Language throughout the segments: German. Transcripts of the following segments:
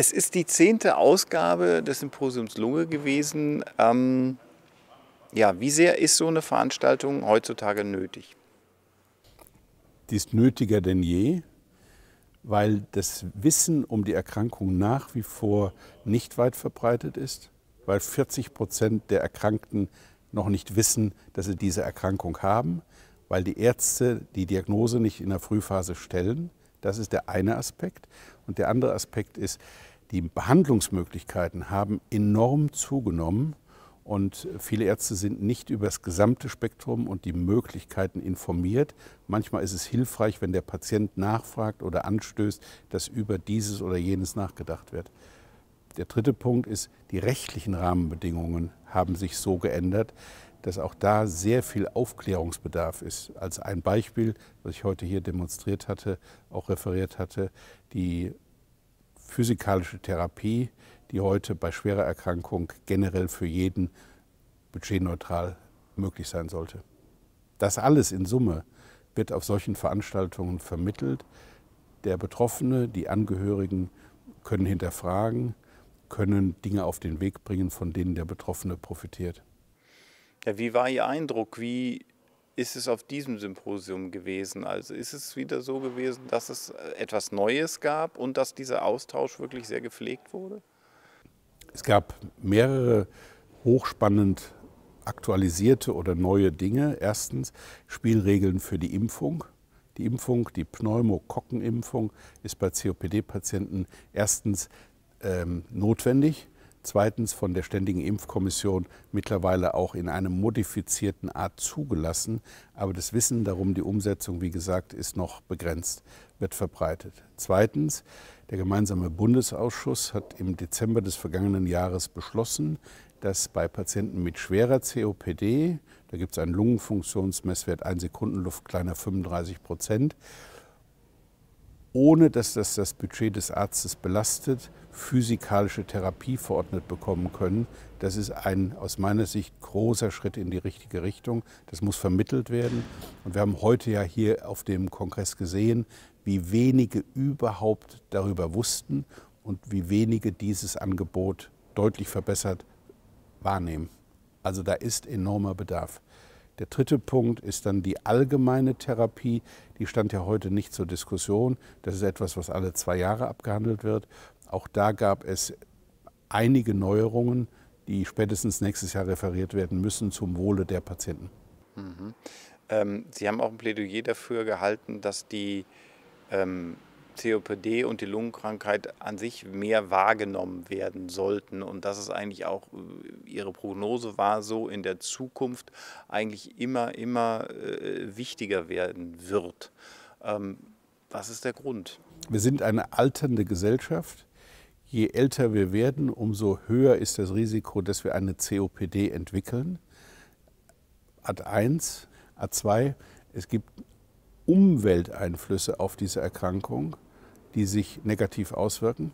Es ist die zehnte Ausgabe des Symposiums Lunge gewesen. Ähm, ja, wie sehr ist so eine Veranstaltung heutzutage nötig? Die ist nötiger denn je, weil das Wissen um die Erkrankung nach wie vor nicht weit verbreitet ist, weil 40 Prozent der Erkrankten noch nicht wissen, dass sie diese Erkrankung haben, weil die Ärzte die Diagnose nicht in der Frühphase stellen das ist der eine Aspekt. Und der andere Aspekt ist, die Behandlungsmöglichkeiten haben enorm zugenommen. Und viele Ärzte sind nicht über das gesamte Spektrum und die Möglichkeiten informiert. Manchmal ist es hilfreich, wenn der Patient nachfragt oder anstößt, dass über dieses oder jenes nachgedacht wird. Der dritte Punkt ist, die rechtlichen Rahmenbedingungen haben sich so geändert, dass auch da sehr viel Aufklärungsbedarf ist. Als ein Beispiel, was ich heute hier demonstriert hatte, auch referiert hatte, die physikalische Therapie, die heute bei schwerer Erkrankung generell für jeden budgetneutral möglich sein sollte. Das alles in Summe wird auf solchen Veranstaltungen vermittelt. Der Betroffene, die Angehörigen können hinterfragen, können Dinge auf den Weg bringen, von denen der Betroffene profitiert. Ja, wie war Ihr Eindruck? Wie ist es auf diesem Symposium gewesen? Also ist es wieder so gewesen, dass es äh, etwas Neues gab und dass dieser Austausch wirklich sehr gepflegt wurde? Es gab mehrere hochspannend aktualisierte oder neue Dinge. Erstens Spielregeln für die Impfung. Die Impfung, die Pneumokokkenimpfung ist bei COPD-Patienten erstens ähm, notwendig zweitens von der Ständigen Impfkommission mittlerweile auch in einer modifizierten Art zugelassen. Aber das Wissen darum, die Umsetzung, wie gesagt, ist noch begrenzt, wird verbreitet. Zweitens, der gemeinsame Bundesausschuss hat im Dezember des vergangenen Jahres beschlossen, dass bei Patienten mit schwerer COPD, da gibt es einen Lungenfunktionsmesswert 1 Sekundenluft kleiner 35 Prozent, ohne dass das das Budget des Arztes belastet, physikalische Therapie verordnet bekommen können. Das ist ein aus meiner Sicht großer Schritt in die richtige Richtung. Das muss vermittelt werden. Und wir haben heute ja hier auf dem Kongress gesehen, wie wenige überhaupt darüber wussten und wie wenige dieses Angebot deutlich verbessert wahrnehmen. Also da ist enormer Bedarf. Der dritte Punkt ist dann die allgemeine Therapie. Die stand ja heute nicht zur Diskussion. Das ist etwas, was alle zwei Jahre abgehandelt wird. Auch da gab es einige Neuerungen, die spätestens nächstes Jahr referiert werden müssen zum Wohle der Patienten. Mhm. Ähm, Sie haben auch ein Plädoyer dafür gehalten, dass die ähm, COPD und die Lungenkrankheit an sich mehr wahrgenommen werden sollten und dass es eigentlich auch äh, ihre Prognose war, so in der Zukunft eigentlich immer, immer äh, wichtiger werden wird. Ähm, was ist der Grund? Wir sind eine alternde Gesellschaft. Je älter wir werden, umso höher ist das Risiko, dass wir eine COPD entwickeln. Art 1, Art 2, es gibt Umwelteinflüsse auf diese Erkrankung die sich negativ auswirken,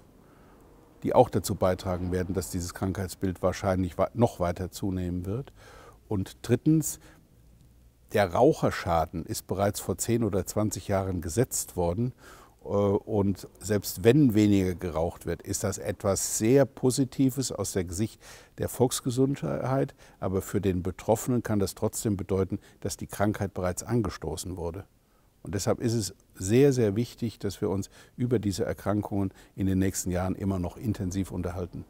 die auch dazu beitragen werden, dass dieses Krankheitsbild wahrscheinlich noch weiter zunehmen wird. Und drittens, der Raucherschaden ist bereits vor 10 oder 20 Jahren gesetzt worden. Äh, und selbst wenn weniger geraucht wird, ist das etwas sehr Positives aus der Sicht der Volksgesundheit. Aber für den Betroffenen kann das trotzdem bedeuten, dass die Krankheit bereits angestoßen wurde. Und deshalb ist es sehr, sehr wichtig, dass wir uns über diese Erkrankungen in den nächsten Jahren immer noch intensiv unterhalten.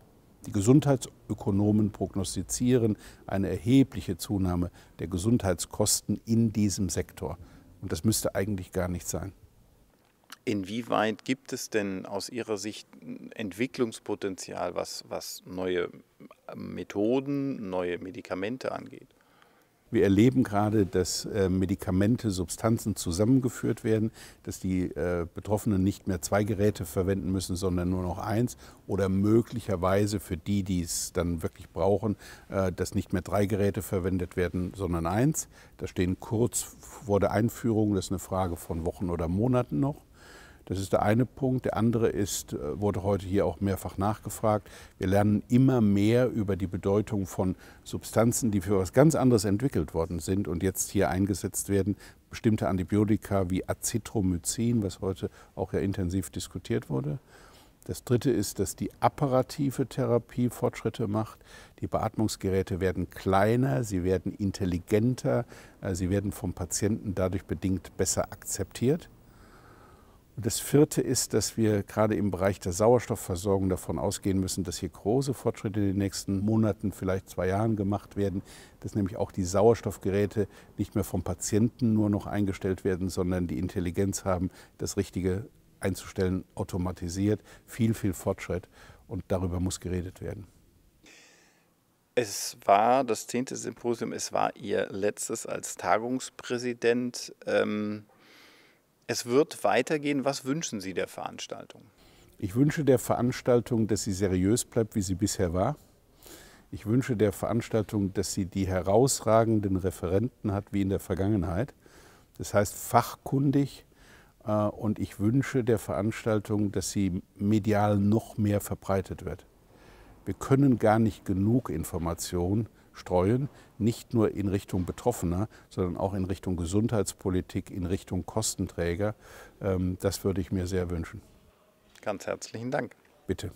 Die Gesundheitsökonomen prognostizieren eine erhebliche Zunahme der Gesundheitskosten in diesem Sektor. Und das müsste eigentlich gar nicht sein. Inwieweit gibt es denn aus Ihrer Sicht Entwicklungspotenzial, was, was neue Methoden, neue Medikamente angeht? Wir erleben gerade, dass äh, Medikamente, Substanzen zusammengeführt werden, dass die äh, Betroffenen nicht mehr zwei Geräte verwenden müssen, sondern nur noch eins oder möglicherweise für die, die es dann wirklich brauchen, äh, dass nicht mehr drei Geräte verwendet werden, sondern eins. Da stehen kurz vor der Einführung, das ist eine Frage von Wochen oder Monaten noch. Das ist der eine Punkt. Der andere ist, äh, wurde heute hier auch mehrfach nachgefragt, wir lernen immer mehr über die Bedeutung von Substanzen, die für was ganz anderes entwickelt worden sind und jetzt hier eingesetzt werden. Bestimmte Antibiotika wie Acetromycin, was heute auch ja intensiv diskutiert wurde. Das dritte ist, dass die apparative Therapie Fortschritte macht. Die Beatmungsgeräte werden kleiner, sie werden intelligenter, äh, sie werden vom Patienten dadurch bedingt besser akzeptiert. Das vierte ist, dass wir gerade im Bereich der Sauerstoffversorgung davon ausgehen müssen, dass hier große Fortschritte in den nächsten Monaten, vielleicht zwei Jahren gemacht werden, dass nämlich auch die Sauerstoffgeräte nicht mehr vom Patienten nur noch eingestellt werden, sondern die Intelligenz haben, das Richtige einzustellen, automatisiert. Viel, viel Fortschritt und darüber muss geredet werden. Es war das zehnte Symposium, es war Ihr letztes als Tagungspräsident. Ähm es wird weitergehen. Was wünschen Sie der Veranstaltung? Ich wünsche der Veranstaltung, dass sie seriös bleibt, wie sie bisher war. Ich wünsche der Veranstaltung, dass sie die herausragenden Referenten hat, wie in der Vergangenheit. Das heißt fachkundig. Äh, und ich wünsche der Veranstaltung, dass sie medial noch mehr verbreitet wird. Wir können gar nicht genug Informationen streuen, nicht nur in Richtung Betroffener, sondern auch in Richtung Gesundheitspolitik, in Richtung Kostenträger. Ähm, das würde ich mir sehr wünschen. Ganz herzlichen Dank. Bitte.